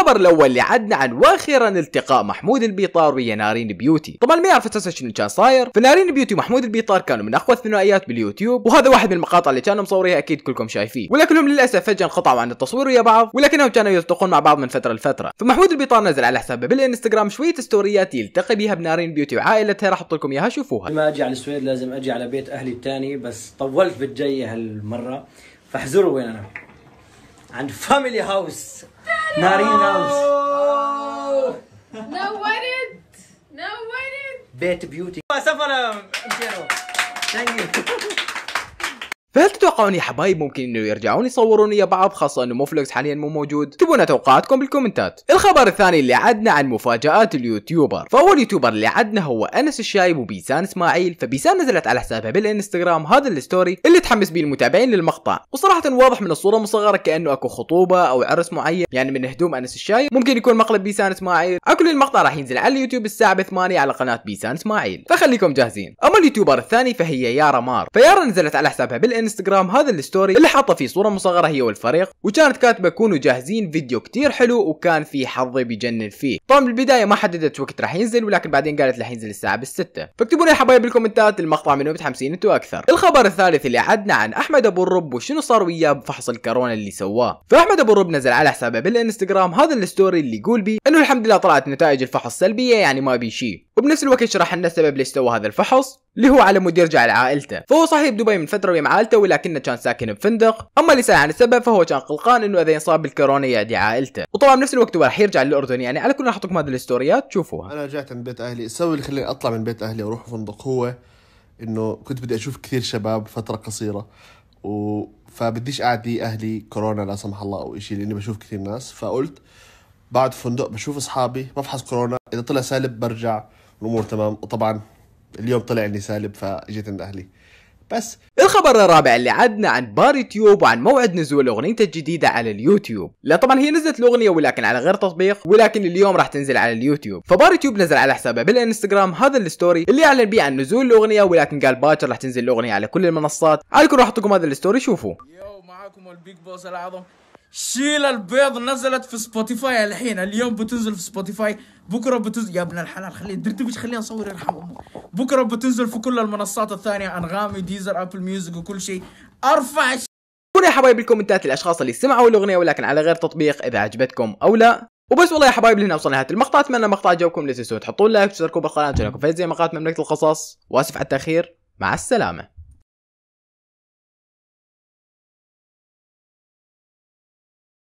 الخبر الاول اللي عدنا عن واخيرا التقاء محمود البيطار ويا نارين بيوتي طبعا ما يعرف اساسا شنو كان صاير فنارين بيوتي ومحمود البيطار كانوا من اقوى الثنائيات باليوتيوب وهذا واحد من المقاطع اللي كانوا مصوريها اكيد كلكم شايفيه ولكنهم للاسف فجاه انقطعوا عن التصوير ويا بعض ولكنهم كانوا يلتقون مع بعض من فتره لفتره فمحمود البيطار نزل على حسابه بالانستغرام شويه ستوريات يلتقي بيها بنارين بيوتي وعائلتها راح احط لكم اياها شوفوها لما اجي على السويد لازم اجي على بيت اهلي الثاني بس طولت بالجيه هالمره فاحزروا وين انا عند فاميلي هاوس Not oh. enough. no wedded. No wedded. Better beauty. Thank you. تتوقعون يا حبايب ممكن انه يرجعون يصورون يا بعض خاصه انه موفلوكس حاليا مو موجود تبون توقعاتكم بالكومنتات الخبر الثاني اللي عدنا عن مفاجات اليوتيوبر فاول يوتيوبر اللي عدنا هو انس الشايب وبيسان اسماعيل فبيسان نزلت على حسابها بالانستغرام هذا الستوري اللي تحمس بيه المتابعين للمقطع وصراحه واضح من الصوره مصغره كانه اكو خطوبه او عرس معين يعني من هدوم انس الشايب ممكن يكون مقلب بيسان اسماعيل اكل المقطع راح ينزل على اليوتيوب الساعه 8 على قناه بيسان اسماعيل فخليكم جاهزين اما اليوتيوبر الثاني فهي يارا مار فيارا نزلت على حسابها بالانستغرام انستغرام هذا الستوري اللي حاطه فيه صوره مصغره هي والفريق وكانت كاتبه كونوا جاهزين فيديو كتير حلو وكان في حظي بجنن فيه طبعا بالبدايه ما حددت وقت راح ينزل ولكن بعدين قالت راح ينزل الساعه بالستة فاكتبوا لي يا حبايب بالكومنتات المقطع منه متحمسين انتوا اكثر الخبر الثالث اللي عدنا عن احمد ابو الرب وشنو صار وياه بفحص الكورونا اللي سواه فاحمد ابو الرب نزل على حسابه بالانستغرام هذا الستوري اللي يقول بي انه الحمد لله طلعت نتائج الفحص سلبيه يعني ما بي شيء وبنفس الوقت شرح لنا السبب ليش سوى هذا الفحص اللي هو على مود يرجع لعائلته فهو صحيح بدبي من فتره ويا عائلته ولكنه كان ساكن بفندق اما اللي سأل عن السبب فهو كان قلقان انه اذا ينصاب بالكورونا يعدي عائلته وطبعا بنفس الوقت هو راح يرجع للاردن يعني على كل راح احطكم هذه الاستوريات تشوفوها انا رجعت من بيت اهلي السبب اللي خلاني اطلع من بيت اهلي واروح فندق هو انه كنت بدي اشوف كثير شباب فتره قصيره و فبديش اعدي اهلي كورونا لا سمح الله او شيء لاني بشوف كثير ناس فقلت بعد فندق بشوف اصحابي بفحص كورونا اذا طلع سالب برجع الامور تمام وطبعا اليوم طلع اني سالب فاجيت عند اهلي بس الخبر الرابع اللي عدنا عن باري تيوب وعن موعد نزول اغنيته الجديده على اليوتيوب لا طبعا هي نزلت الاغنيه ولكن على غير تطبيق ولكن اليوم راح تنزل على اليوتيوب فباري تيوب نزل على حسابه بالانستغرام هذا الستوري اللي اعلن بيه عن نزول الاغنيه ولكن قال باكر راح تنزل الاغنيه على كل المنصات عليكم راح احط هذا الستوري شوفوا يو معاكم البيج بوس العظم شيل البيض نزلت في سبوتيفاي الحين اليوم بتنزل في سبوتيفاي بكره بتنزل يا ابن الحلال خلي مش خليني اصور يرحم امك بكره بتنزل في كل المنصات الثانيه انغامي ديزر ابل ميوزك وكل شيء ارفع ش... يا حبايبي الكومنتات للاشخاص اللي سمعوا الاغنيه ولكن على غير تطبيق اذا عجبتكم او لا وبس والله يا حبايبي هنا وصلنا نهايه المقطع اتمنى المقطع عجبكم لا تنسوا تحطون لايك وتشتركوا بالقناه وتشاركوا في زي مقاطع مملكه القصص واسف على التاخير مع السلامه